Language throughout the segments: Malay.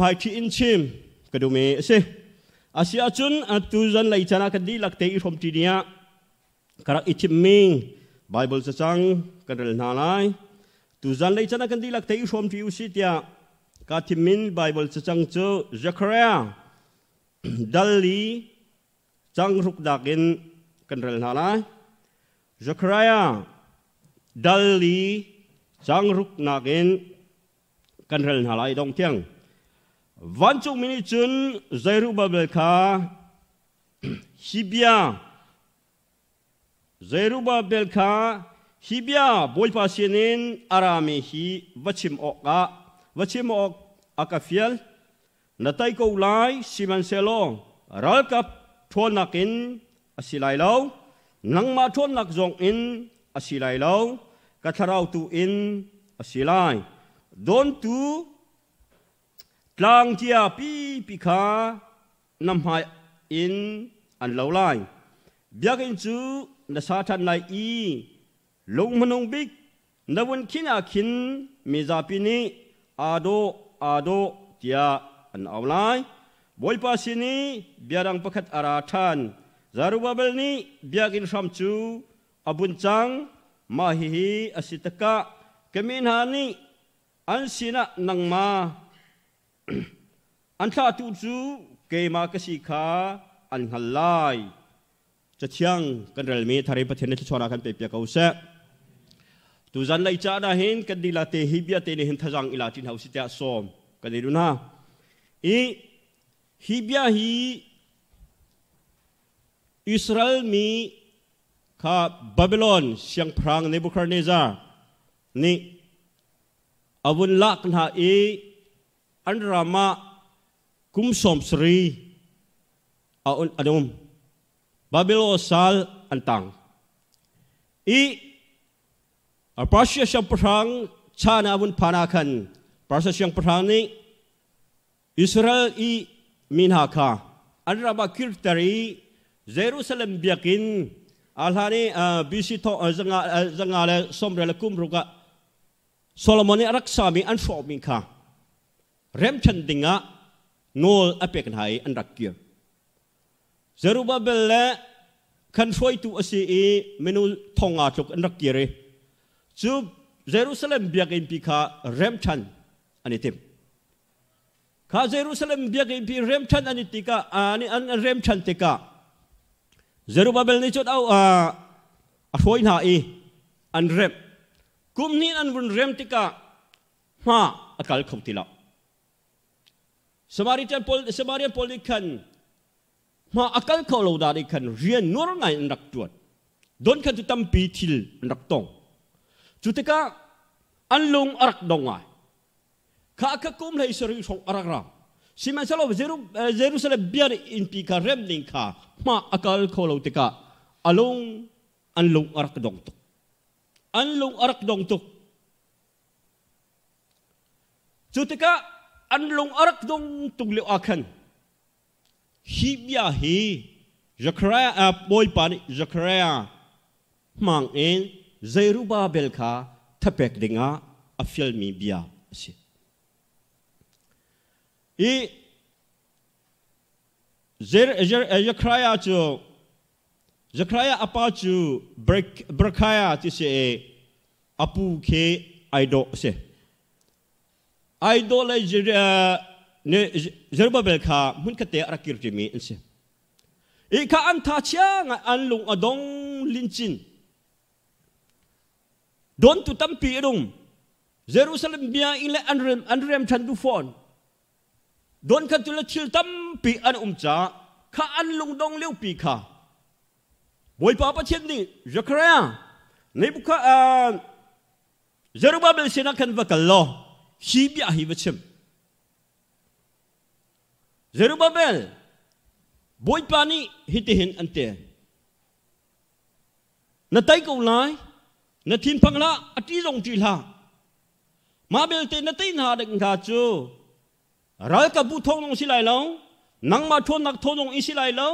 bài chi in chim ka du me à, asia chun atu zan lai chana ka di lak te i rom ti nia karak i chim ming bible sa chang ka dal na lai tu zan lấy chana ka di lak te i rom ti u si tia ka ti min bible sa chang chu zakaria dalli chang ruk dakin kan ral na lai zakaria dalli chang ruk nakin cần ral na lai dong tiang วันจุกมินิจุนไจรูบาเบลคาฮิบยาไจรูบาเบลคาฮิบยาบุยพาเชนินอารามิฮีวัชิมออกะวัชิมออกอากาฟิลนาไตโกูไลซิมันเซโลรัลกับทวนนักินอสิไลเลานังมาทวนนักจงอินอสิไลเลากัทราอุตุอินอสิไลดอนตู lang chia pi pi kha nam hai in an lâu lai biak in chu na sa than lai i long manung bik na won khin a khin mi za pi ni ado ado tia an au lai boi pa si ni biarang pakhat ara than zarubabel ni biak in sham chu abun chang ma hi hi asitaka kemin hani an sina nang ma an tha tu chu ke ma ka si kha an ngal cha chiang kan rel me thare pa thene chora kan pe pe ka usa tu zan lai cha na hin kan dila te hi bia te ne hin thajang ila tin hausi ta som ka le na e hi bia hi israel mi kha babylon siang phrang nebuchadnezzar ni avun lak na e an rama kum somsri sri aun adum babel osal antang i a prasya syang prang chana bun panakan prasya syang prang ni israel i minhaka an rama kirtari jerusalem biakin alhani uh, bisi to uh, zanga uh, zanga le somre le Solomon ruka solomoni araksami an shomi kha remchan dinga nol apek nai an kia. Zerubbabel le kan roi tu asi i menu thonga chuk kia rồi. chu Jerusalem bị biak in pika remchan anitim ka Jerusalem biak in pi remchan anitika ani an remchan tika Zerubbabel ni chot au a a roi na i an rem kum ni an run rem tika ha akal khong tilak Samaritan Pol Samaritan Polikan ma akal kau lo lah dari kan rian nur ngai nak tuat don kan tu tam pitil nak tong jutika anlung arak dong ka ka lai seru song arak ram si ma salo zero zero sala biar in pi rem ning ka ma akal kau lo lah tika alung anlung arak dong tu anlung arak dong tu jutika an long arak dong tung le akhan hi bia hi Zakaria a boy pani Zakaria mang en Zerubabel kha thapek dinga a filmi bia si i Zer Zer eh, Zakaria chu Zakaria apa chu break brakaya ti se eh, apu ke aido se အိုက်ဒိုလဂျီနေဇေရဘဘယ်ခါမွန်းခတဲ့အရကိရတိမီအင်းစင်ဧခအန်သာချာငါအန်လုံအဒေါင်လင်ချင်ဒွန်တူတမ်ပီရုံဂျေရုဆလမ်ဘီယာအင်လအန်ရမ်အန်ရမ်ချန်ဒူဖွန်ဒွန်ခတူလချီတမ်ပီအန်အုံချာခါအန်လုံဒေါင်လျောပီခါဘွိပပချင်းဒီဇခရယာနေဘခအန်ဇေရဘဘယ်စင်နခန်ဘကလော hibia hivachim Zerubbabel boy pani hitihin ante na tai ko lai na thin phangla ati rong ti la ma bel te na tai na dang tha chu ral ka bu thong nong silai lo nang ma thon nak thon nong isilai lo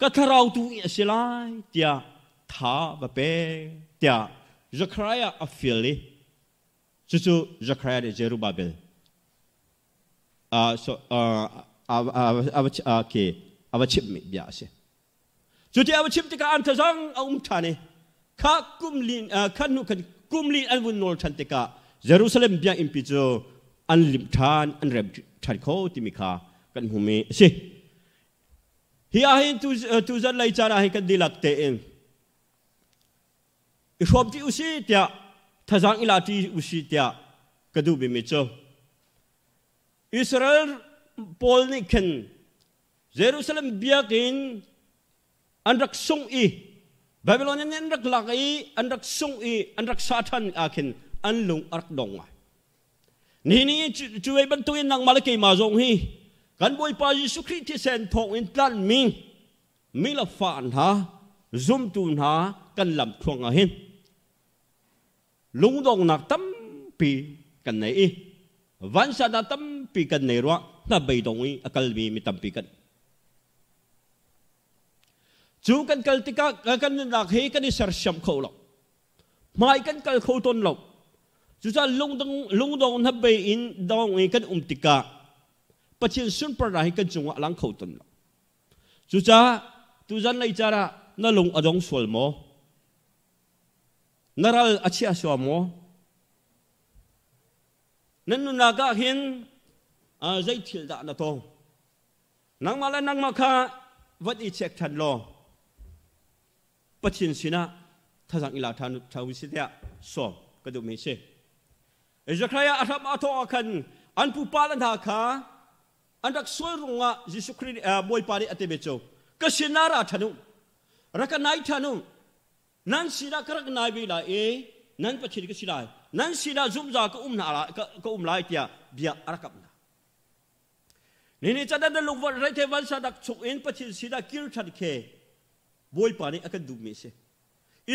ka tharau tu isilai tia tha ba pe tia zakhariah afili cucu Zakaria dan Jerubabel. Ah uh, so ah ah ah, ah, ah, ah okay. Apa chip mi biasa. Ya, cucu apa chip tika antazang um tane. Ka kumlin ah kanu kan kumli alun nol tan tika. Jerusalem bia impijo an lim tan an rem timika kan humi si. Hiya hin tu tu zan lai chara hin kan dilakte Ishobti usi tia. thazang ila ti usitia kadu bi mi cho Israel pol ni ken Jerusalem biakin anrak sung i Babylonian ni anrak lakai anrak sung i anrak satan akin anlung arak donga ni ni chuwe ban tuin nang malaki ma zong hi kan boy pa Jesu Christ sen thong in tlan mi mi la fan ha zum tun ha kan lam thuang a hin lúng dòng nạc tâm bị cần này y văn sa đã tâm bị cần này rồi ta bày động y akal mi mi tâm bị cần chú cần à, cần tika cần lạc hí cần đi sờ sầm khâu lộc mai cần cần khâu tôn lộc chú sa lúng dòng lúng dòng nó bị in dòng y cần um tika bất chiến xuân bờ này cần chúng lắng khâu tôn lộc chú ta tu dân lấy cha ra nó lúng ở dòng xuôi mồ นาราอาชีาชัวโมนั่นนุนากะหินอาใจทิลดานาโตนังมาลนังมาคาวัดอิเชกทันโลปะชินสินะท่าสังอิลาทานุทาวิสิตยะสอบกระดูกเมเชเอเจะใายอาธรรบอาตอคันอันปูปาลันหาคาอันดักสวยรุงะจิสุคริตอ่บวยปารีอัติเบโจกสินาราทานุรักนัยทานุ nan sira karak nai bi la e nan pa chiri ka silai nan sira zum za ka um na la ka um lai tia bia arakap na nini chada da luk wat rete van sa dak chuk in pa chiri sira kir chan ke boy pa ni akan du mi se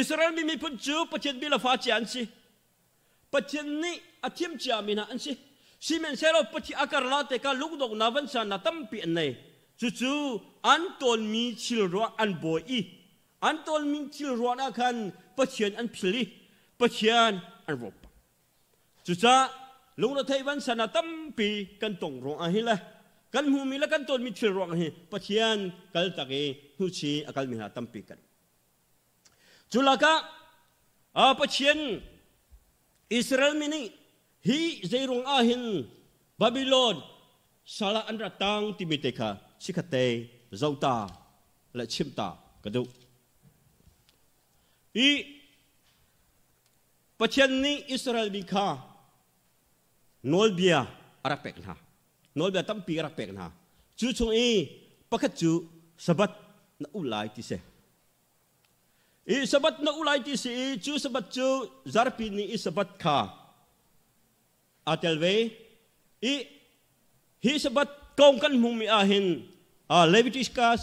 israel mi mi pun chu pa chiri bi la fa chian si pa chiri ni athiam chia mi na an si si men se ro pa chiri akar la te ka luk dok na van sa na tam pi an nei chu chu an ton mi chil ro an boy i Antol tol min chil ruwa kan pa an phili pa an rop chu cha lung ra thai ban sana tam pi kan tong ro a hi la kan hu mi la kan tol min chil ruwa hi pa kal ta ge hu chi a mi ha tam pi kan chu ka a pa israel mi ni hi zai rong a hin babylon sala an ra tang ti mi te ka chi la chim ta И почетни Израиль века, ноль бия арапекна, ноль бия там пи арапекна. Чучун и покачу сабат на улай тисе. И сабат на улай тисе, и чу сабат чу зарпини и сабат ка. А телве, и хи сабат конкан муми ахин, а левитишка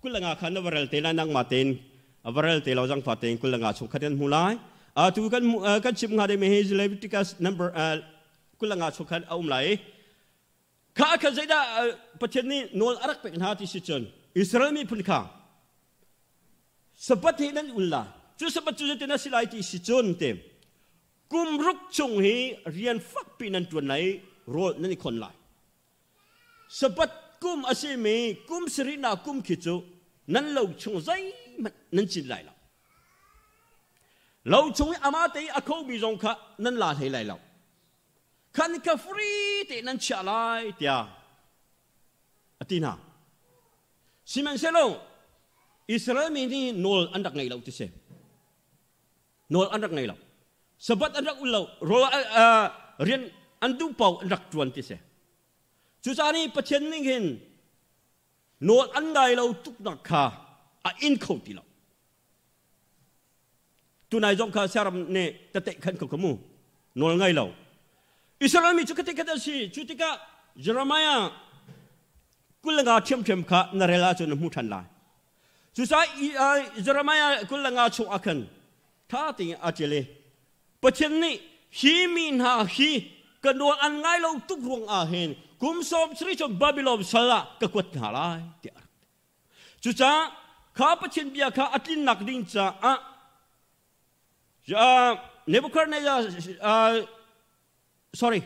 кулангаха на варалтена нанг матин. Аминь. avaral te lawjang fa teng kul nga chuk kharian mulai a tu kan kan chim nga de me he leviticus number kul nga chuk khat um lai ka ka zaida pachni nol arak pe na ti sichon israel mi pun ka sabat hinan ulla chu sabat chu te na silai ti sichon te kum ruk chung hi rian fak pinan tu nai ro nani kon lai sabat kum asimi kum sirina kum kichu nan lo chung zai 能进来了。老从阿妈的阿口鼻中看，能拉起来了。看你看福利的能吃来的啊，阿弟呐，西门塞龙，以色列民的诺安达 ngay 了，这些诺安达 ngay 了，sebab andak ulau rola rian andu pau andak tuan tise chu chani pachen ningin no an dai lo tuk nak kha a à, in khẩu tì lọc tu này dòng khá xe rầm nè ta tệ khăn khẩu kamu nol ngay lầu Israel mi chukat kata si chutika Jeremiah kulanga chem chem kha narela chu mu than lai chu sa Jeremiah kulanga chu akan tha ting achele pachen ni hi min ha hi kanol an ngai lo tuk ruang a hen kum som sri chom babylon sala ka kwat na lai ti ar Chú cha ခါပချင်းပြခါအတိနက်ဒင်းချာအယာနေဘခရနေယာအ sorry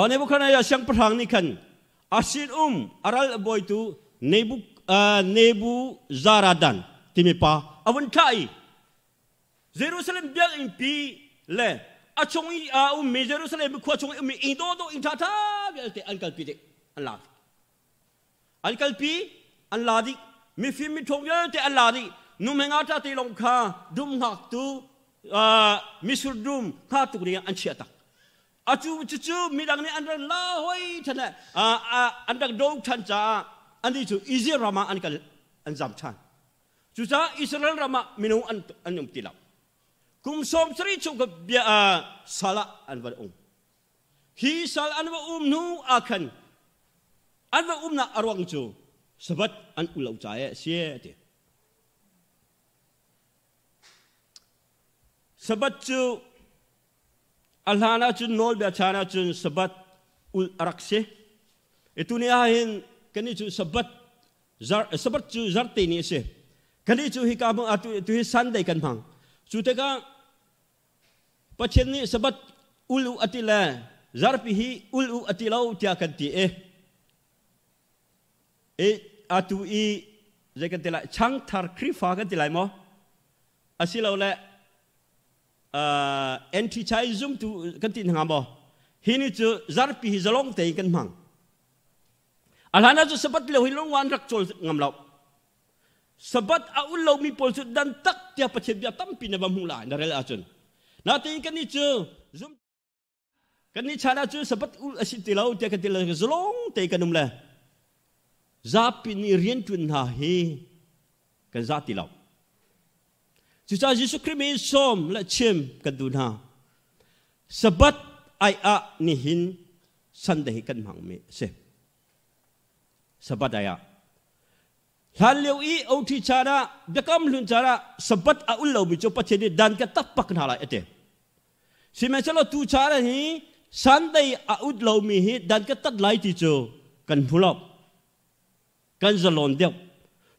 အနေဘခရနေယာရှန်ပထန်းနိခန်အရှင်ဥမ်အရလ်ဘွိုက်တူနေဘအနေဘဇာရာဒန်တိမီပါအဝန်ခိုင်ဂျေရုရှလင်ပြအင်ပီလေအချုံအီအူမေဂျေရုရှလင်ဘခွချုံအီအင်ဒိုဒိုအင်တာတာပြတဲ့အန်ကယ်ပီတဲ့အလားအလကလပီအလာဒီမီဖီမီထုံပြတဲ့အလာဒီနုမငါတတိလုံခါဒုမခတူအာမီဆူဒုမခတူရီအန်ချီတာအချူချူမီဒန်နီအန်ဒလာဟွိထနအာအာအန်ဒဒုံချန်ချာအန်ဒီချူအီဇီရမအန်ကလအန်ဇမ်ချန်ချူစာအစ္စရယ်ရမမီနုအန်အန်ယုံတီလာကုမ်ဆုံစရီချူကဘီအာဆလာအန်ဝအုံဟီဆလာအန်ဝအုံနုအခန် Um an va umna arwang chu sabat an ulo chae sie ti sabat chu alhana chu nol be chana chu sabat ul rakse etuni a hin kani chu sabat zar sabat chu zar te ni se kani chu hi ka bu atu tu hi sunday kan phang chu te ka pachen ni sabat ul atila zar pi hi ul atilau tia kan ti eh e atu i zai kan tilai chang thar kri fa kan tilai mo asilo le uh, anti chai zum tu kan tin hanga mo hini chu zarpi hi zalong te kan mang alana chu sabat lo hilong wan rak chol ngam lo sabat a ul lo mi pol chu dan tak tia pachet bia tam pin ba mu la na rel achun na te kan ni chu zum kan ni chana chu sabat ul asin tilau te kan tilai zalong te kan um le za pi ni rian tu na ha hi ka za ti si sa jesu krimi som la chim ka du na ha. sabat ai a ni hin san de kan mang me se sabat ai a lan leu i o ti cha ra de kam lun cha sabat a ul lau bi cho pa che ni dan ka tap pak na la ate si me chalo tu cha ra hi san de a ud lau mi hi dan ka tat lai ti cho kan phulop 跟着乱掉，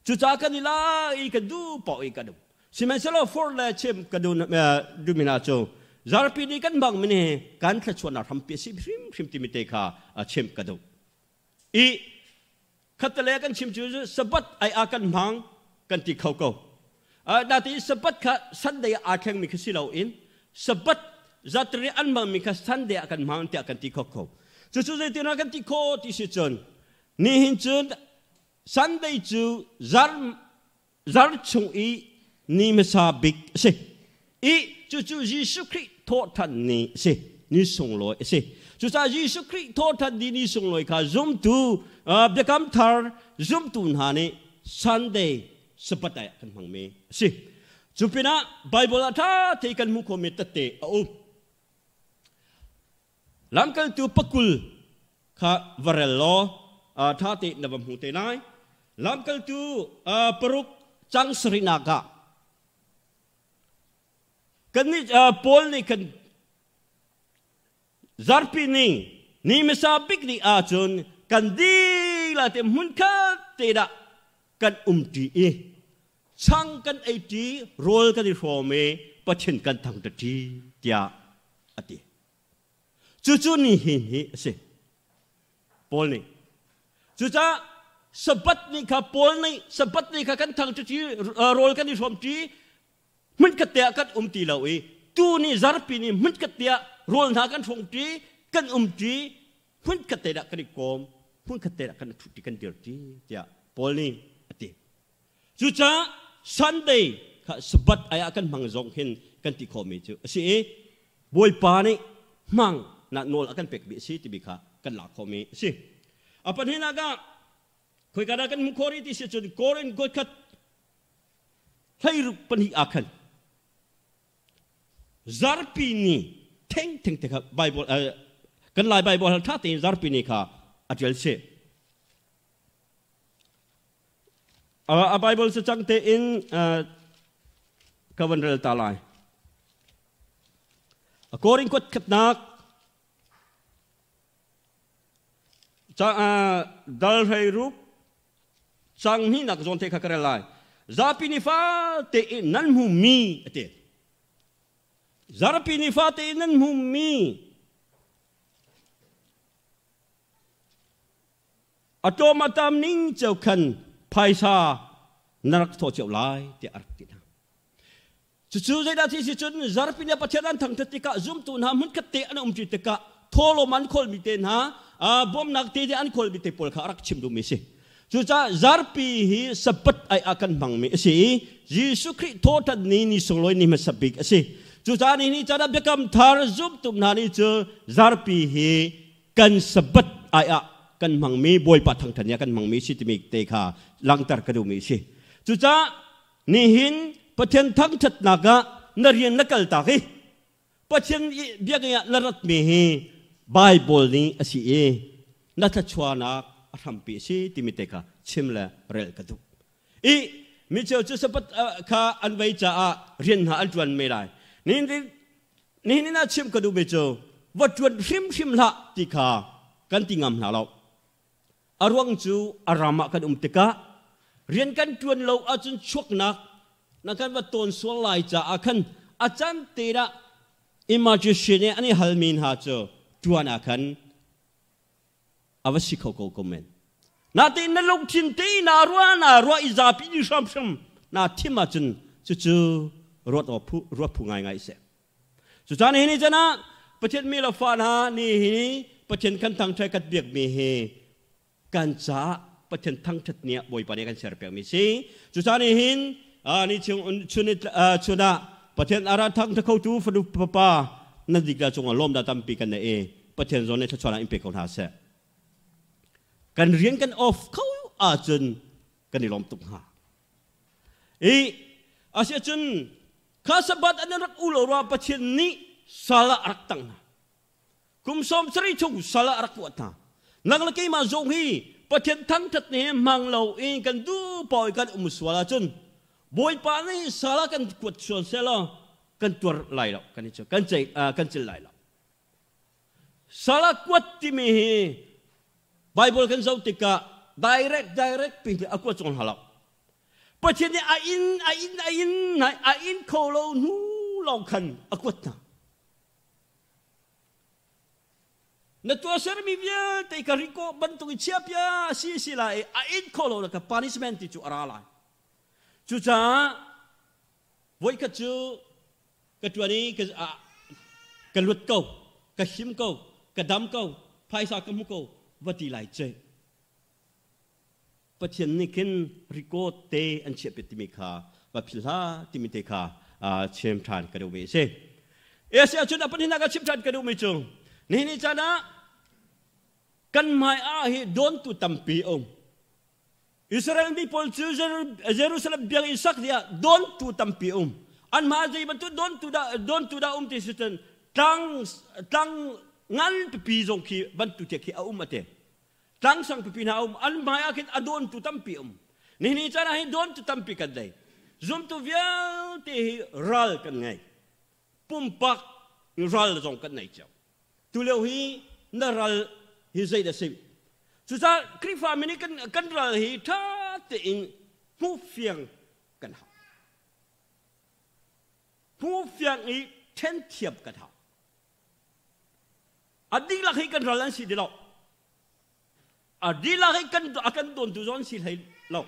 就咋个你拉一个都跑一个都。si kan mesela for la chim kadu na eh, dumina cho zar pi ni kan bang mine kan tla chona ram pi si phim phim ti mite kha a eh, chim kadu i khatle kan chim chu sabat ai a kan mang kan ti khau ko eh, a da ti sabat kha sunday a kheng mi khisi lo in sabat zatri an mang mi kha sunday a kan mang ti a kan ti khau ko chu chu ze ti na kan ti kho ti si chon ni hin chun Sunday chu zar zar chu i ni me sa big se i chu chu su Christ tho than ni se ni sung loi se chu sa su Christ tho than ni ni sung loi kha zum tu bekam thar zum tu na ni Sunday sepatai kan mang me se chu pina Bible atha te kan mu ko me tate a um lam kan tu pakul kha varelo tha te navam hu te nai Lam kal tu uh, peruk cang serinaga. Kani uh, pol ni kan zarpi ni ni mesabik ni acun uh, kan di la te munka te da kan umti e eh. chang kan ai ti rol kan ni phome pathin kan thang ta ti tia ati chu chu ni hin hi se pol ni chu cha sebat ni ka pol ni sebat ni ka kan thang chi chi uh, rol kan ni som chi mun ka tia kat um ti lawe tu ni zar pi ni mun ka tia rol na kan thong chi kan um chi mun ka tia kan ni kom mun ka tia kan thu kan dir chi tia pol ati chu cha sunday ka sebat ay akan mang jong hin kan ti kho mi e chu si e boy pa ni mang na nol akan pek bi si ti bi kha kan la kho mi e. si apa ni aga ka koi kada kan mukori ti se chod koren go khat hair pani akhan zarpi ni teng teng te bible eh, kan lai bible hal ta zarpi ni ka atel se a bible se chang te in covenant eh, ta lai according ah, kot khat nak cha ah, dal hai chang ni nak zon te kha kare lai zapini fa te nan mu mi te zarpini fa te nan mu mi atoma tam ning chau khan phai sa narak tho chau lai te arti na chu chu zai da chi chi chun zarpini pa chedan thang te ka zum tu na mun khat te an um chi te ka tholo man khol mi te na a bom nak te an khol mi te pol kha rak chim du mi se Juta zarpihi sepet ai akan bangmi si Yesu Kristus tad ni ni soloi ni masabik si Juta ni ni cara bekam tarzub tum nani je zarpihi kan sepet ai akan bangmi boi patang tanya kan bangmi si timik teka langtar kedumi si Juta ni hin petian tang cat naga nerian nakal taki petian biaknya lerat mihi Bible ni si eh Nata cuanak อารมปีชีติมิเตกะชิมละเรลกรดุอีมิเชลจะสปัดค่ะอันไว้จะเรียนหาอันจวนไม่ได้นี่นี่นี่น่าชิมกระดูมิเชลวัดจวนชิมชิมละติกากันติงามหนาเรกอารวงจูอารามะกันอุมติกะเรียนกันจวนเราอาจนชกนักนักการว่าตนสวลายจะอาคันอาจารย์ตีระอิมาจิเชเนอันนี้ฮัลมินฮาเจจวนอาคันอวสิขกกมนนาทีนัลงทินตีนารัวนารัวอิจาปิจิชัมชัมนาทิมาจนจู่จู่รถอผูรถผู้ง่ายง่ายเสจุดจานี้นี่จนะประเทศมีลฟานานี่นี่ประเทศคันทางใจกัดเบียกมีเฮกันจ้าประเทศทางทัดเนี่ยบ่อยปานี้กันเสียเปียกมีสิจุดจานี้หินอ่านี่ชงชุนิตอ่าชุนะประเทศอาราทังตะเขาจูฟดูปปานั่นดีกว่าจงอารมณ์ดำตั้มปีกันเนี่ยประเทศโซนนี้ชั่วร้าอิมเพกเขาหาเสกันเรียนกันออฟเขาอาจนกันในลมตุกหาอีอาเซียจนข้าสบัดอันรักอุลรัวประเทศนี้สละรักตังนะคุมสมสริชงสละรักวัตนานังเลกีมาจงฮีประเทศทั้งทัดนี้มังเล่าเองกันดูปอยกันอุมสวาลาจนบอยปานี้สละกันกวดชวนเซลอกันตัวไหลเรากันนี้จกันใจกันใจไหลเราสละกวดที่มี Bible kan zau tika direct direct pi de aku chong halak. Pa chen ni ain in a in a in lo nu lo khan aku ta. Na tua ser mi riko bantu ki chiap ya si si la e a lo ka punishment ti chu ara la. Chu cha voi ka chu kau tu kau. ka ka lut ko ka wat die lai che pathian ni kin riko te an che pe ti mi kha va philha ti mi te kha a chem than ka do me se e se chu da pani na ka chem than ka do me chu ni ni cha na kan mai a hi don tu tampi om Israel people to Jerusalem biang isak dia don tu tampi om an ma jai ban tu don tu da don tu da om ti sitan tang tang ngan tu pi jong khi ban tu te khi a um ate tang sang tu pin ha um an mai a kit adon tu tam pi um ni ni chana hi don tu tam pi kan dai zum tu vial te hi ral kan ngai pum pak ral jong kan nai chau tu leo hi na ral hi zai da sim chu sa kri fa mi ni kan kan ral hi tha te in mu fiang kan ha mu fiang i ten thiap kan ha dilahirkan dalam si dia lau. dilahirkan untuk akan tuan tuan si dia lau.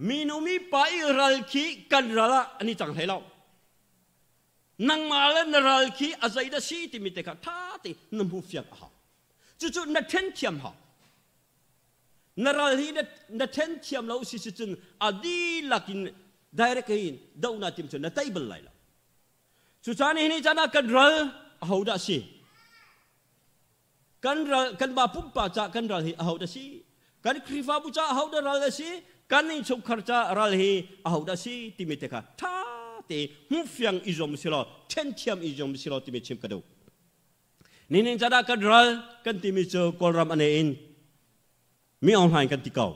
Minumi pai ralki kan rala ni tang hai lau. Nang malam ralki azai da si ti mi teka ta ti nam fiat ha. Cucu na ten tiam ha. Na ralhi na na ten tiam lau si si tun adilakin direct in dau na tim tu na table lai lau. Cucu ni ni jana kan ral ahau kan kan kan si. Kan ral, kan bapun baca kan ral hi ahau si. Kan krifa baca ahau dah si. Kan ini cukup kerja ralhi hi si. Timi teka. Ta te mufiang izom silo. Tentiam izom silo timi cim kedu. Nining cara kan ral kan timi cukup kolram anein. Mi online kan tikau.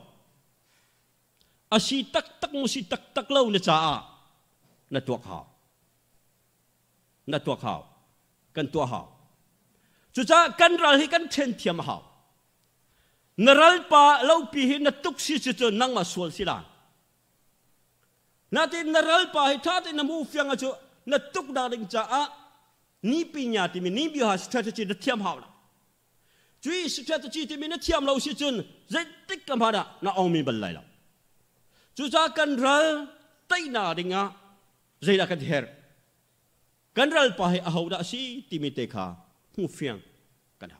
Asi tak tak musi tak tak lau nca. Nah tuak hau. Nah tuak hau. กันตัวหาจุจ้ากันรัลให้กันเทนเทียมหานรัลปาเล่าปีหินตุกสิจุจนังมาสวลสิลานาทีนรัลปาให้ท่าที่นมูฟียงจุนตุกดาริงจ้านี่ปีญาติมินี่บิวฮาสตรัทจีนเทียมหาวละจุยสตรัทจีที่มินเทียมเราสิจุนเจติกกัมฮาระนาอมีบัลไลละจุจ้ากันรัลไตนาริงะเจรักันเฮร์ကန္ဒရလ်ပဟေအဟောဒါရှိတိမီတေခာဖူဖျံကန္ဒ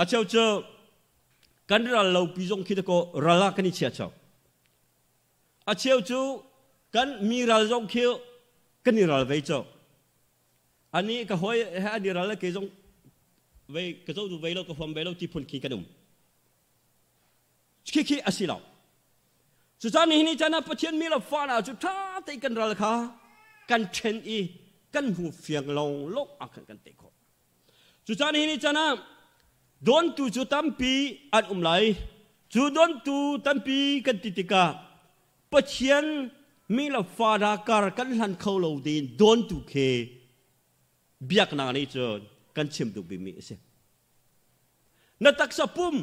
အချောချောကန္ဒရလ်လောပီဇုံခိတကောရလာကနိချာချောအချောချူကန်မီရလ်ဇုံခိယကနိရလ်ဝေချောအနိကဟွေဟာဒီရလ်ကေဇုံဝေကဇုံဒူဝေလောကဖမ်ဝေလောတိဖွန်ခိကနုံချခိခိအစီလောစဇာမီဟိနီဇာနာပချင်မီလဖာနာဇူသာတေကန္ဒရလ်ခာကန်ချင်အီกันหูเฟียงลงลกอักกันเตะคนจุดจานนี้จานะดอนตูจุดตั้มปีอันอุ้มไหลจุดดอนตูตั้มปีกันติติกาปะเชียนมีละฟาดาการกันหันเข้าเราดีนดอนตูเคเบียกนานี่จนกันชิมดูบิมิเสนตักสะปุ่ม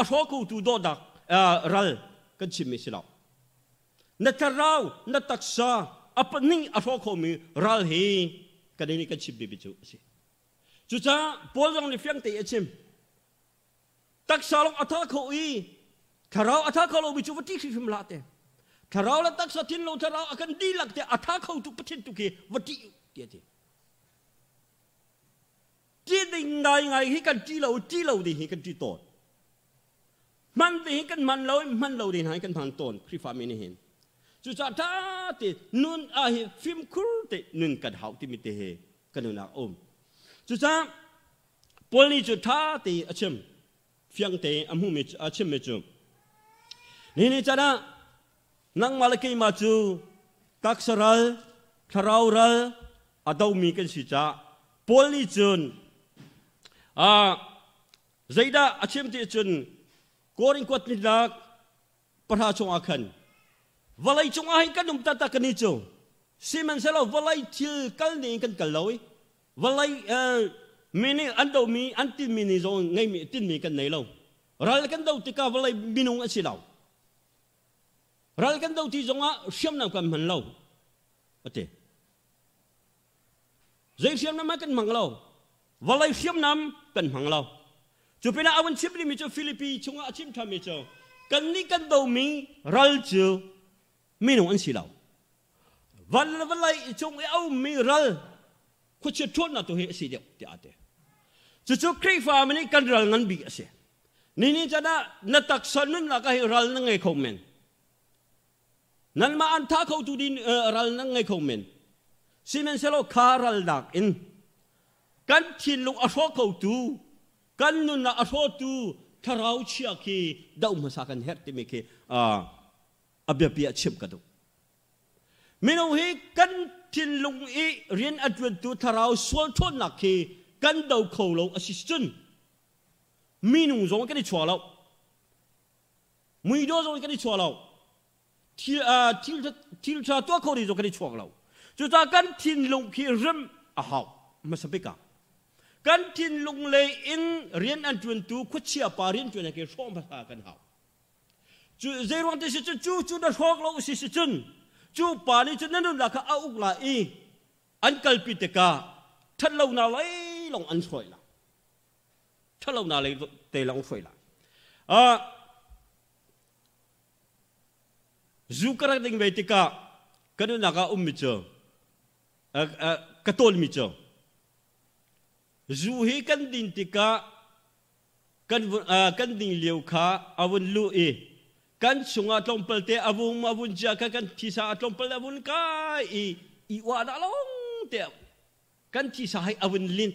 อชอกูตูดอดักเอ่อรัลกันชิมมิสิลับนตะราวนัตักษาอัปนิอัฟโคมีรัลฮีกันนี้กันชิบบิบิจูสิจุจ้าปวดรองนี่ฟังตีเอชิมตักสาลงอัทาโคอีคาราวอัทาโคลบิจูวัดที่ชิมลาเตคาราวละตักสาทินโลคาราวอักันดีลักเตอัทาโคตุปเชนตุกีวัดที่เดียดีจีดิงไงไงฮิกันจีเหลาจีเหลาดีฮิกันจีตอดมันดีฮิกันมันเหลามันเหลาดีไงกันทางตอนคริฟามีนี่เห็นจุจ่าท่าตนุนอาหิฟิมคุรเตนุนกันหาวที่มิเตเฮกันนุนักอมจุจ่าปลีจุท่าเตอชมฟียงเตอมูมิอชมเมจูนี่นี่จ้านะนังมาลกีมาจูกักสรัลทราวรัลอาดาวมีกันสิจ้าปลีจุนอ่าใจดาอชมเตจุนกอริงกวดนิลักประชาชนอาคัน valai chung ai kan num tata kan ichu siman selo valai til kal ni kan kal loi valai mini ando mi anti mini zo ngai mi tin mi kan nei lo ral kan do tika valai minung asi lo ral kan do ti zonga sham nam kan man lo ate zai sham nam kan mang lo valai sham nam kan mang lo chu pina awan chip ni mi chu philipi chunga achim tha mi cho kan ni kan do mi ral chu มีหนุ่มอันสิเหราวันละวันไรจงเอามีรัลคุณจะชวนนะตัวเฮสิเดียวเจะยวเดียวจะจุครีฟามันนี่กันรัลนั้นบีเสียนี่นี่จะน่ะนัตักสนุนละก็ใหรัลนั่งไงคอมเมนนั่นมาอันท้าเขาตูดินรัลนั่งไงคอมเมนซีเมนเซโลคารัลดักอินกันทินลูกอโศกเขาตูกันนุนนะอโศกตูทาราวเชียกีดาวมาสักันเฮติมิเคอ่า abia pia chim ka du mino hi kan tin lung i rian atwen tu tharau sol thon na ki kan dau kho lo assistant minu zong ka ni chwa lo mui do zong ka ni chwa lo thi ah, a thi thi cha to kho ri zong ka ni chwa lo chu ta kan tin lung ki rim a hau ma sa pe ka tin lung le in rian atwen tu khu chia pa rian tu na ke shom pa kan hau chu zeruan te si chu chu đã da lâu lo si si chun chu pa ni chu nan la kha a uk la i an kalpi te ka that lo na lai long an choi la that lo na lai te long choi la a zu kara về ve te ka kanu na ka um mi chu a ka tol mi chu zu hi kan din cần ka kan kan ding liu kha avun lu i kan sunga tompel te avu avu ja ka kan tisa tompel avun kai i i wa da long te kan tisa hai avun lin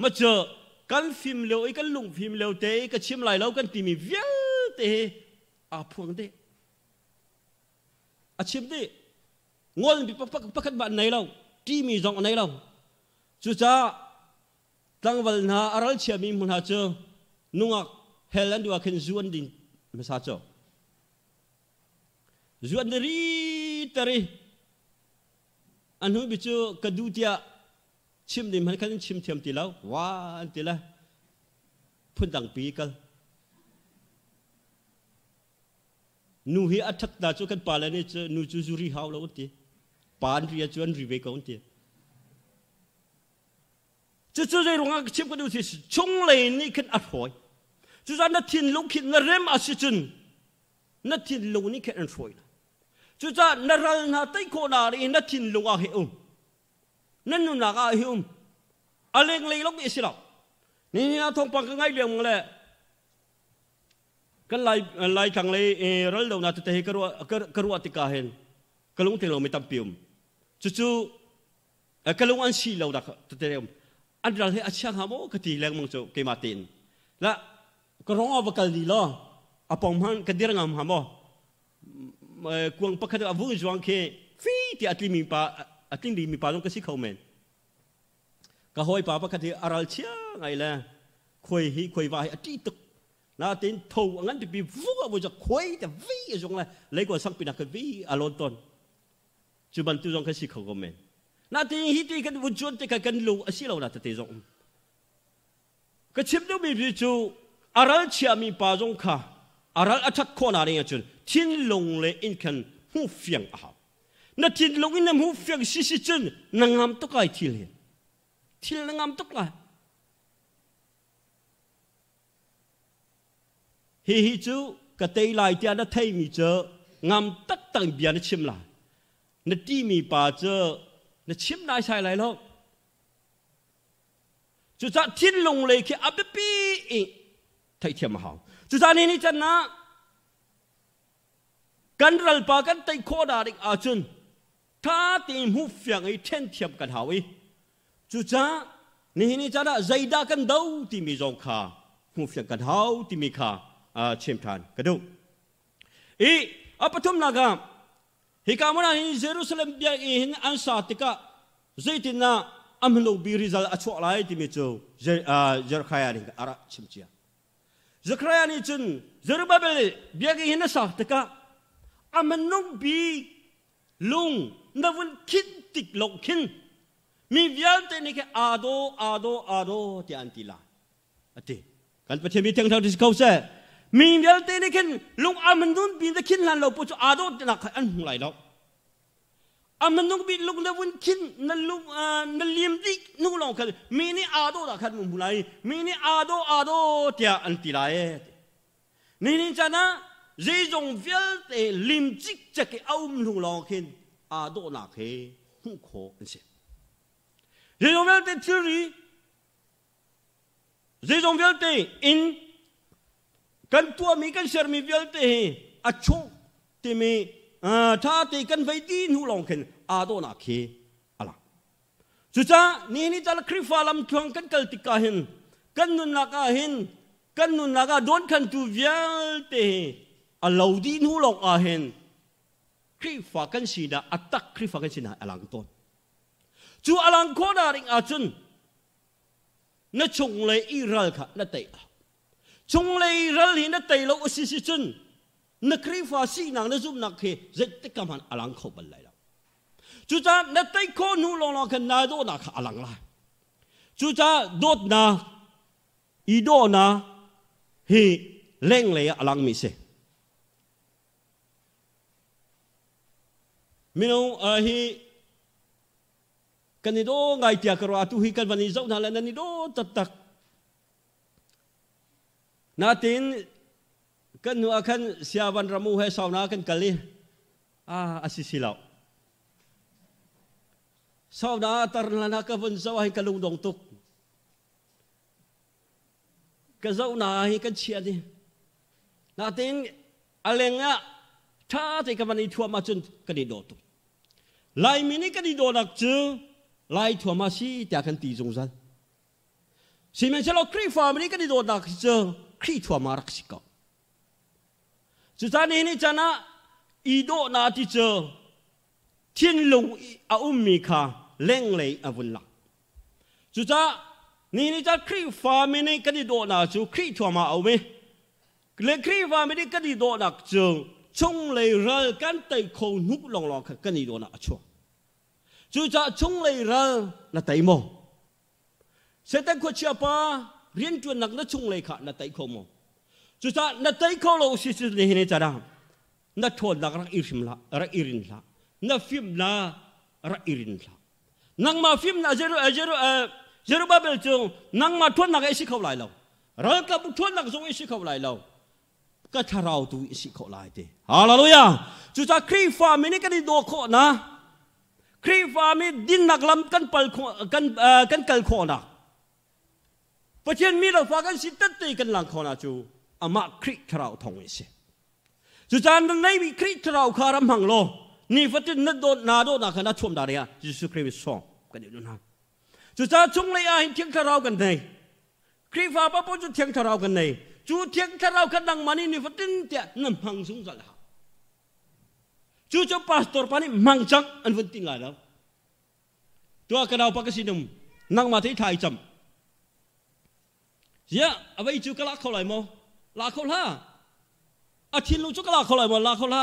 ma cho kan phim lo i eh, kan lung phim lo te ka chim lai lo kan timi vel te a phuang de a chim de ngol bi pa pa kan ba nai lo timi jong nai lo chu cha tang wal na aral chiami mun ha cho nunga helandua kan zuan din ma sa cho zuan ri tari an hui bichu kadutia chim nim han kan chim thiam tilau wa an tila phun dang pi kal nu hi athak da chu kan pala ni chu nu chu zuri hau lo ti pan ri chuan ri ve kaun ti chu chu zai runga chim ka du thi chung lei ni kan at hoi chu zan na thin lu khin na rem a si chun na thin lu ni kan an hoi chú cha nà ra na tay cô na đi na tin lung a hiệu nên nu na ga hiệu a leng lấy lóc isi lọc ni na thông bằng cái ngay liền lệ cái lại à, lại chẳng lấy rồi đâu na tự thấy cái ruột cái ruột tika hen cái lung tiền lồng mới tâm pium chú chú à, cái lung ăn xì lâu đặc tự thấy ông anh ra thấy anh hả hàm cái gì leng mong chỗ cái mà tiền là cái rong à vào cái gì lo apong han cái đi ra ngam hàm kuang pakhat a vung juang khe fi ti atli mi pa atli di mi pa long ka si khomen ka hoi pa pakhat aral chia ngai la khoi hi khoi wa ati tuk na tin tho ngan ti bi vu a wo ja khoi ta vi a jong la lấy ko sang pina ka vi a lon ton chu ban tu jong ka si men, na tin hi ti kan vun chuan te ka kan lu a si lo la ta te jong ka chim do mi bi chu aral chia mi pa jong kha อารัลอัชัดโคนาเรียจุนทิ้งลงเลยอินคันหูเฟียงอาหานาทิ้งลงอินน้นหูเฟียงสิสิจุนนางงามตกไยทิ้งทิ้งนางงามตกไยฮีฮีจูกะเตยลายเตียนเทยมีเจองามตักตังเบียนชิมลายนาตีมีป่าเจอนชิมนายชายไหลแล้วจุดจะทิ้งลงเลยคืออับปีอิงไทยเทียมหาว Tetapi ini cerna kandral pakan tay koda dik ajun. Tha tim hufyang ini ten tiap kan hawi. Juga ni ini cerna zaida kan dau timi zongka hufyang kan hau timi ka ah, cemtan kadu. I apa tuh naga? Hikamana ini Jerusalem dia ini ansa tika zaitina amlo birizal acuk lai timi jo jerkayari ah, arah cemtia. Zakaria ni cun Zerubabel biagi hina sah teka amanung bi lung nawun kin tik lok kin mi vian te ni ke ado ado ado ti antila ate kan pa chemi tang tang dis kau sa mi vian te ni ken lung amanung bi de kin lan lo pu ado na kan hung lai lok amma nung bi lung da wun kin na lung ah, na liam di nung long kan mi lại. ado da à đó à đó ni anh ado tia anti Nên e ni ni chana zai jong vial te lim chik cha ke aum lung long kin ado na ke hu kho an se zai jong vial để chi ri zai jong vial để in kan tua mi kan sher mi để te a chok te mi 啊，他得跟非地努龙肯阿多那去阿拉。就这，你你在那克法兰强跟格迪卡 hin，跟努那个 hin，跟努那个 don 肯 tu vial te 阿老地努龙阿 hin，克法跟西的阿达克法跟西那阿朗多。就阿朗科那林阿尊，那从来伊拉卡那得，从来伊拉里那得了我西西尊。na kri fa si nang na zum nak he zai te kam han alang kho ban lai la chu cha na tai kho nu lo lo kan na do na kha alang la chu cha dot na mì do na he leng le alang mi se mino a hi kanido ngai tia karo atu hi kan vani zau na la nani do tatak natin kan nu akan siawan ramu he sauna kan kali ah asisilau sauna tarlana ka bun zawai kalung dong tuk ka zauna hi kan chia ni na tin alenga tha te ka mani thua kan do tu lai mi ni ka do nak chu lai thua masih dia kan ti zung si men chalo kri fa ni ka do nak chu kri thua ma rak สถานีนี่จะนะอีโดนาที่เจอที่งลงอาอุมมีคาเล่งเลยอาวุลักจุด้านี่นี่จะครีฟามินี่ก็ดีโดนาจูครีทัวมาเอาไหมเลครีฟามินี่ก็ดีโดนักจูชงเลยรั่งกันแต่คงนุบลงลองกันดีโดนักชัวจูจ้าชงเลยรั่งนัดแต่โมเสด็จขวัญเชียปาเรียนจวนนักนัดชงเลยค่ะนัดแต่คงโมจุดนั้นได้ข่าวลูกสิษย์เรียนจารังนั่นทวดาเราอิริมละรักอิรินละนั่นฟิมละรักอิรินละนั่งมาฟิมนะเจอรุเจอรุเจอรุบาเบลจงนั่งมาทว่นักอิสิเขาไหลเราเราก็บุทว่นักจงอิสิเขาไหลเราก็ทาราวตูอิสิเขาไหลเดฮาเลลูยาจุดนั้นครีฟามิน่กันดูโคนะ ครีฟามิดินนักลำกันเปลโคนกันเกลข้อนะประเทศมีเราฟังกันสิตั้งตีกันหลังข้อนะจูอามาคริกราวทองเสียจุจานนั้นไม่มคริกราวคารำหังโลนี่ฟัดนัดโดนาโดนาขณะชมดาเรียยิสุคริสต์ทรกันอยู่นั้นจุจานชงเลยอาหินเทียงคาราวกันในคริฟ้าปะปจุเทียงคาราวกันในจูเทียงคาราวกันดังมันนี่ฟัดนเตียนั่นหังสูงจาละจูจะพาสตอร์ปานี่มังจักอันฟันติงลายแล้วตัวกระดาวปากสินมนั่งมาที่ไทยจำเยอะเอาไว้จูกระลักเขาเหลมั้ลาเขาล่ะอาทิตย์ลูกจุกลาเขาเลยมันลาเขาล่ะ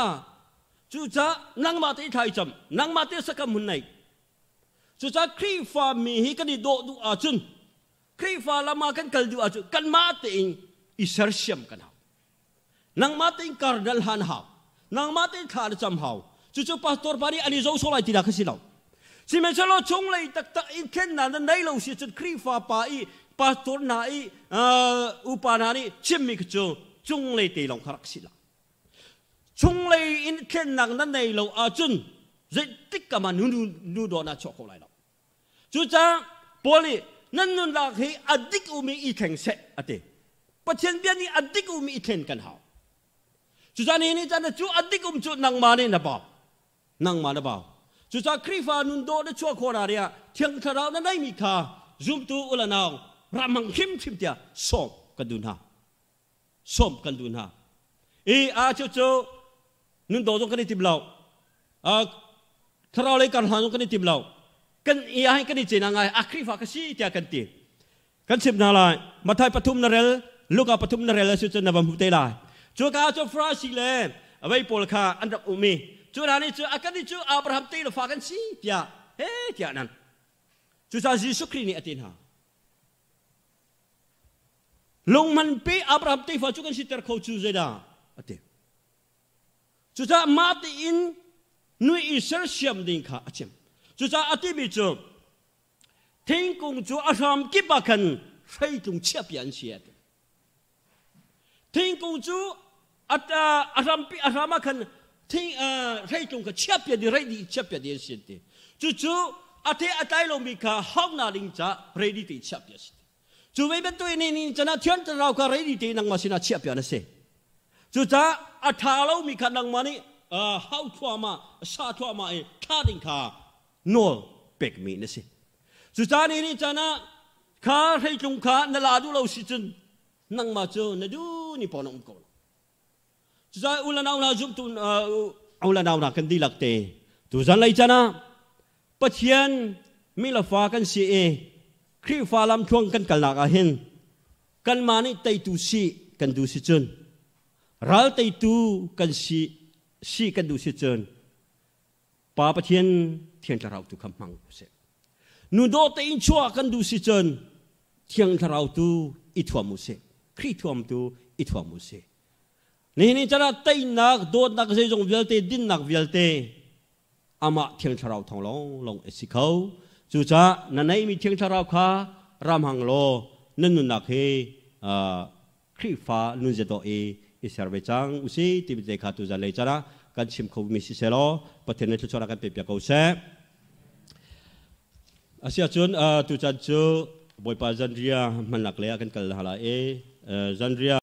จูจ้านังมาเตะไทยจำนังมาเตะสกัมมุนไนจูจ้าครีฟ้ามีฮิกันดีโดดูอาจุนครีฟ้าละมากันกัลดูอาจุนกันมาเตะอิสระเชียมกันเอานังมาเตะการดัลฮันฮาวนังมาเตะขาดจำฮาวจูจูพัสดุปารีอันนี้จะสลายที่ดักสิเราสิเมื่อเราชงเลยตักตักอินเคนนั้นในเราเสียจุดครีฟ้าป่าอีปาตัวนัยอุปันานิชิมิกจูจงเลยตีลงครักสิละจงเลยอินเคนนักนั่นในโลกอาจุนจะติดกับมานุนุนุดอนาชอกเลยละจูจังปอลีนั่นนุนลาคีอดีกอุมีอีเค่งเสะอเดปัจเจียนเบียนอดีกอุมีอีเค่งกันหาจูจานี้นี่จันจูอดีกอุมจูนังมาเนี่ยนะบ่าวนังมาเนี่ยบ่าวจูจ้าคริฟานุนโดนชั่วโคราเรียเที่ยงคาราวนั่นไม่มีคา z o มต to ulanao ramang him him dia som kadun ha. som kadun ha e a chu chu nun do jong kani ti blau a thara le kan han jong kani ti blau kan i a kani chi na ngai akri fa ka si tia kan ti kan sim na lai ma thai pathum na rel lu ka pathum na rel su chu na bam hu te lai chu ka chu fra si le a bai pol kha an da u mi chu ra ni chu a kan ni chu abraham ti lo fa kan si tia he tia nan chu sa ji su ni atin ha 龙门被阿布阿提夫，就是跟西特口寇在似的。所以，就在马丁努伊伊沙西姆离开，所以，自从阿提米祖天公主阿兰，给巴肯非除切偏写的。天公主阿阿阿兰，给阿兰给阿兰给阿兰给阿兰的阿兰给阿兰给阿兰给阿兰给阿兰给阿兰给阿兰给阿兰给阿兰给阿兰给阿兰给阿်ဇူဝဲမတွေ့နေနေကျွန်တော်ကျွန်တော်တော့ကရီဒီတင်းမရှိနာချက်ပြနေစေဇူသာအထာလုံးမိခဏမနီအာဟောက်ထွားမအစာထွားမအင်းထားတင်ခါနောပက်မီနေစေဇူသာနေနေကျွန်တော်ခါထိတ်ကြံခါနလာဒူလို့ရှိစင်နန်းမချိုနဒူနီပေါ်နုံကောဇူသာဦးလနောင်လာဇုတုန်အာဦးလနောင်နာကန်ဒီလက်တေဒူဇန်လိုက်ကျွန်တော်ပချန်မီလဖာကန်စီအေးครีฟาลำช่วงกันกลักอาเห็นกันมานี่ไตตูซีกันดูซิจนรัลไตตูกันซีซีกันดูซิจนป้าปะเทียนเทียนจะเราตุคำมังุเสนูโดเตอินชัวกันดูซิจนเทียงจราตูอิทวามุเสครีทวามตูอิทวามุเสนี่นี่จระไตนักโดนักเซจงเวลเตดินนักเวลเตอามาเทียงจะเราทองลงลงเอสิเขา 주자 나나이미 청찰라과 람항로 는누나케 아 어, 크리파 눈제도에 이사르베장 우시 디비데 가투자 레자라 간침 코미시세로 버테네 투초라간 베비아고세 아시아준 아 어, 두잔주 보이파잔리아 만락레아 간 칼라하라에 어, 잔리아